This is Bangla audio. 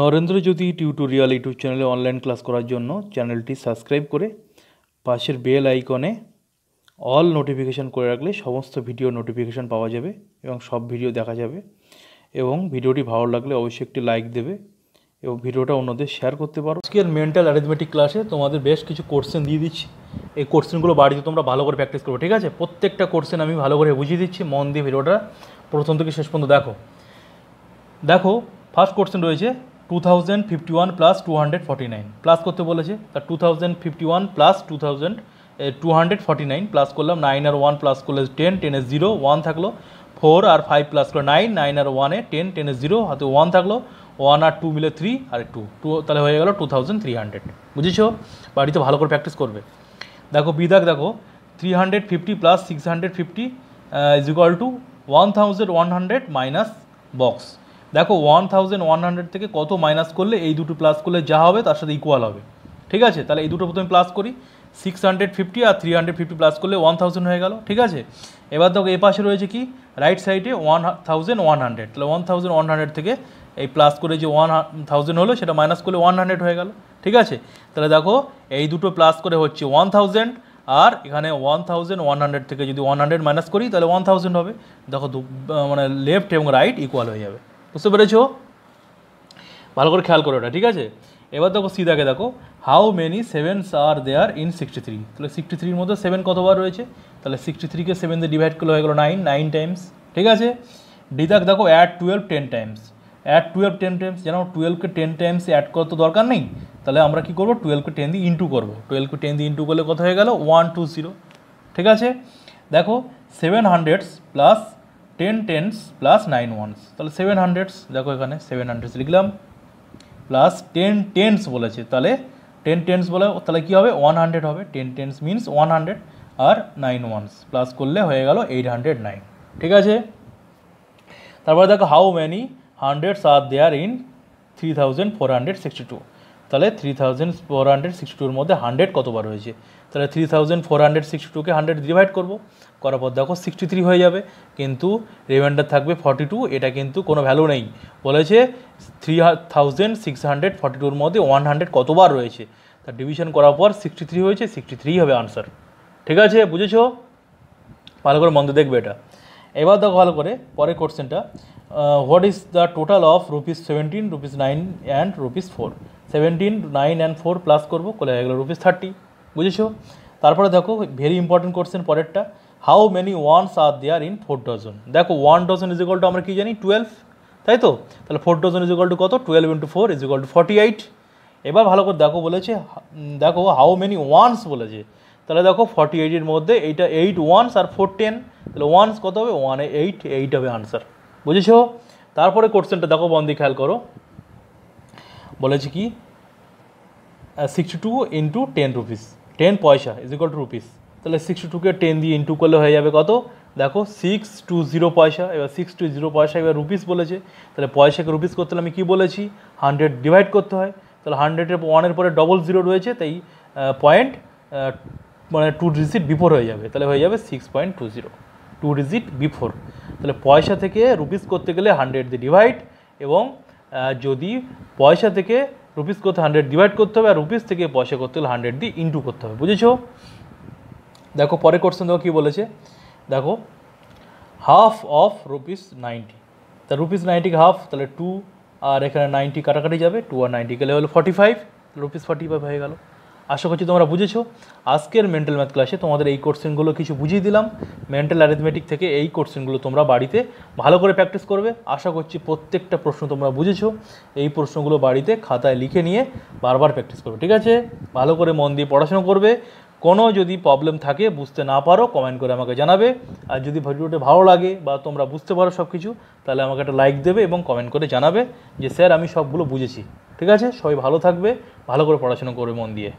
নরেন্দ্র জ্যোতি টিউটোরিয়াল ইউটিউব চ্যানেলে অনলাইন ক্লাস করার জন্য চ্যানেলটি সাবস্ক্রাইব করে পাশের বেল আইকনে অল নোটিফিকেশান করে রাখলে সমস্ত ভিডিও নোটিফিকেশান পাওয়া যাবে এবং সব ভিডিও দেখা যাবে এবং ভিডিওটি ভালো লাগলে অবশ্যই একটি লাইক দেবে এবং ভিডিওটা অন্যদের শেয়ার করতে পারো আজকের মেন্টাল অ্যারিথমেটিক ক্লাসে তোমাদের বেশ কিছু কোশ্চেন দিয়ে দিচ্ছি এই কোশ্চেনগুলো বাড়িতে তোমরা ভালো করে প্র্যাকটিস করবো ঠিক আছে প্রত্যেকটা কোশ্চেন আমি ভালো করে বুঝিয়ে দিচ্ছি মন দিয়ে ভিডিওটা প্রথম থেকে শেষ পর্যন্ত দেখো দেখো ফার্স্ট কোশ্চেন রয়েছে two thousand fifty one plus two hundred forty nine plus করতে বলেছে তা two thousand fifty one plus two thousand two hundred forty nine plus করলাম নাইন আর ওয়ান প্লাস করলে টেন টেনে জিরো ওয়ান থাকলো ফোর আর ফাইভ প্লাস করলে নাইন নাইন আর ওয়ানে টেন টেনে জিরো হাতে ওয়ান থাকলো ওয়ান আর টু মিলে থ্রি আর টু টু তাহলে হয়ে গেল টু থাউজেন্ড থ্রি হান্ড্রেড বুঝেছো বাড়িতে ভালো করে প্র্যাকটিস করবে দেখো বিদাক দেখো three hundred fifty plus six hundred fifty is to one thousand one hundred minus box দেখো ওয়ান থাউজেন্ড ওয়ান হান্ড্রেড থেকে কত মাইনাস করলে এই দুটো প্লাস করলে যা হবে তার সাথে ইকুয়াল হবে ঠিক আছে তাহলে এই দুটো প্রথমে প্লাস করি সিক্স হান্ড্রেড ফিফটি আর থ্রি হান্ড্রেড ফিফটি প্লাস করলে ওয়ান থাউজেন্ড হয়ে গেল ঠিক আছে এবার দেখো এ পাশে রয়েছে কি রাইট সাইডে ওয়ান থাউজেন্ড ওয়ান হান্ড্রেড তাহলে ওয়ান থাউজেন্ড ওয়ান হান্ড্রেড থেকে এই প্লাস করে যে ওয়ান থাউজেন্ড হলো সেটা মাইনাস করলে ওয়ান হান্ড্রেড হয়ে গেল ঠিক আছে তাহলে দেখো এই দুটো প্লাস করে হচ্ছে ওয়ান থাউজেন্ড আর এখানে ওয়ান থাউজেন্ড ওয়ান হান্ড্রেড থেকে যদি ওয়ান হান্ড্রেড মাইনাস করি তাহলে ওয়ান থাউজেন্ড হবে দেখো মানে লেফট এবং রাইট ইকুয়াল হয়ে যাবে বুঝতে পেরেছো ভালো করে খেয়াল করো ওটা ঠিক আছে এবার দেখো সিদাকে দেখো how many sevens are there in sixty three তাহলে সিক্সটি থ্রির মধ্যে সেভেন কতবার রয়েছে তাহলে সিক্সটি থ্রিকে সেভেন দিয়ে ডিভাইড করলে হয়ে গেলো নাইন নাইন টাইমস ঠিক আছে ডিদাক দেখো add twelve ten times add twelve ten times যেন টুয়েলভকে টেন টাইমস অ্যাড করার তো দরকার নেই তাহলে আমরা কী করবো টুয়েলভকে টেন দিয়ে ইন্টু করবো টুয়েলভকে টেন দিয়ে ইন্টু করলে কত হয়ে গেলো ওয়ান টু জিরো ঠিক আছে দেখো seven hundreds plus ten tens plus nine ones তাহলে সেভেন হান্ড্রেডস দেখো এখানে সেভেন হান্ড্রেডস লিখলাম প্লাস টেন টেন্স বলেছে তাহলে টেন টেন্স বলে তাহলে কী হবে ওয়ান হান্ড্রেড হবে ten tens means one hundred আর নাইন ওয়ানস প্লাস করলে হয়ে গেল এইট হান্ড্রেড নাইন ঠিক আছে তারপরে দেখো how many hundreds are there in three thousand four hundred sixty two তাহলে three thousand four hundred sixty টুর মধ্যে হান্ড্রেড কতবার হয়েছে তাহলে three thousand four hundred sixty টুকে হান্ড্রেড ডিভাইড করবো করার পর দেখো সিক্সটি থ্রি হয়ে যাবে কিন্তু রিমাইন্ডার থাকবে ফর্টি টু এটা কিন্তু কোনো ভ্যালু নেই বলেছে three thousand six hundred forty টুর মধ্যে ওয়ান হান্ড্রেড কতবার রয়েছে তার ডিভিশন করার পর সিক্সটি থ্রি হয়েছে সিক্সটি থ্রি হবে আনসার ঠিক আছে বুঝেছো ভালো করে মন্দ দেখবে এটা এবার দেখো ভালো করে পরের কোশ্চেনটা what is the total of rupees seventeen rupees nine and rupees four seventeen nine and four plus করবো কলে হয়ে গেলো রুপিস থার্টি বুঝেছো তারপরে দেখো ভেরি ইম্পর্টেন্ট কোশ্চেন পরেরটা how many ones are there in four dozen দেখো one dozen is equal to আমরা কী জানি টুয়েলভ তাই তো তাহলে four dozen is equal to কত twelve into four is equal to forty eight এবার ভালো করে দেখো বলেছে দেখো হাউ মেনি ওয়ানস বলেছে তাহলে দেখো ফর্টি এইটের মধ্যে এইটা এইট ওয়ানস আর ফোর টেন তাহলে ওয়ানস কত হবে ওয়ানে এইট এইট হবে আনসার বুঝেছো তারপরে কোশ্চেনটা দেখো বন্দি খেয়াল করো বলেছে কি sixty two into ten rupees ten paisa is equal to rupees তাহলে সিক্সটি টুকে টেন দিয়ে ইন্টু করলে হয়ে যাবে কত দেখো সিক্স টু জিরো পয়সা এবার সিক্স টু জিরো পয়সা এবার রুপিস বলেছে তাহলে পয়সাকে রুপিস করতে হলে আমি কী বলেছি হান্ড্রেড ডিভাইড করতে হয় তাহলে হান্ড্রেডের ওয়ানের পরে ডবল জিরো রয়েছে তাই পয়েন্ট মানে টু ডিজিট বিফোর হয়ে যাবে তাহলে হয়ে যাবে six point two zero two digit before তাহলে পয়সা থেকে রুপিস করতে গেলে হান্ড্রেড দিয়ে ডিভাইড এবং যদি পয়সা থেকে রুপিস করতে হান্ড্রেড ডিভাইড করতে হবে আর রুপিস থেকে পয়সা করতে হলে হান্ড্রেড দিয়ে ইন্টু করতে হবে বুঝেছো দেখো পরে কোশ্চেন দেখো কী বলেছে দেখো হাফ অফ রুপিস নাইনটি তা রুপিস নাইনটিকে হাফ তাহলে টু আর এখানে নাইনটি কাটাকাটি যাবে টু আর নাইনটি গেলে হলো forty five rupees forty five হয়ে গেলো আশা করছি তোমরা বুঝেছো আজকের মেন্টাল ম্যাথ ক্লাসে তোমাদের এই কোশ্চেনগুলো কিছু বুঝিয়ে দিলাম মেন্টাল অ্যারিথমেটিক থেকে এই কোশ্চেনগুলো তোমরা বাড়িতে ভালো করে প্র্যাকটিস করবে আশা করছি প্রত্যেকটা প্রশ্ন তোমরা বুঝেছো এই প্রশ্নগুলো বাড়িতে খাতায় লিখে নিয়ে বারবার প্র্যাকটিস করবে ঠিক আছে ভালো করে মন দিয়ে পড়াশোনা করবে কোনো যদি প্রবলেম থাকে বুঝতে না পারো কমেন্ট করে আমাকে জানাবে আর যদি ভিডিওটি ভালো লাগে বা তোমরা বুঝতে পারো সব কিছু তাহলে আমাকে একটা লাইক দেবে এবং কমেন্ট করে জানাবে যে স্যার আমি সবগুলো বুঝেছি ঠিক আছে সবাই ভালো থাকবে ভালো করে পড়াশোনা করবে মন দিয়ে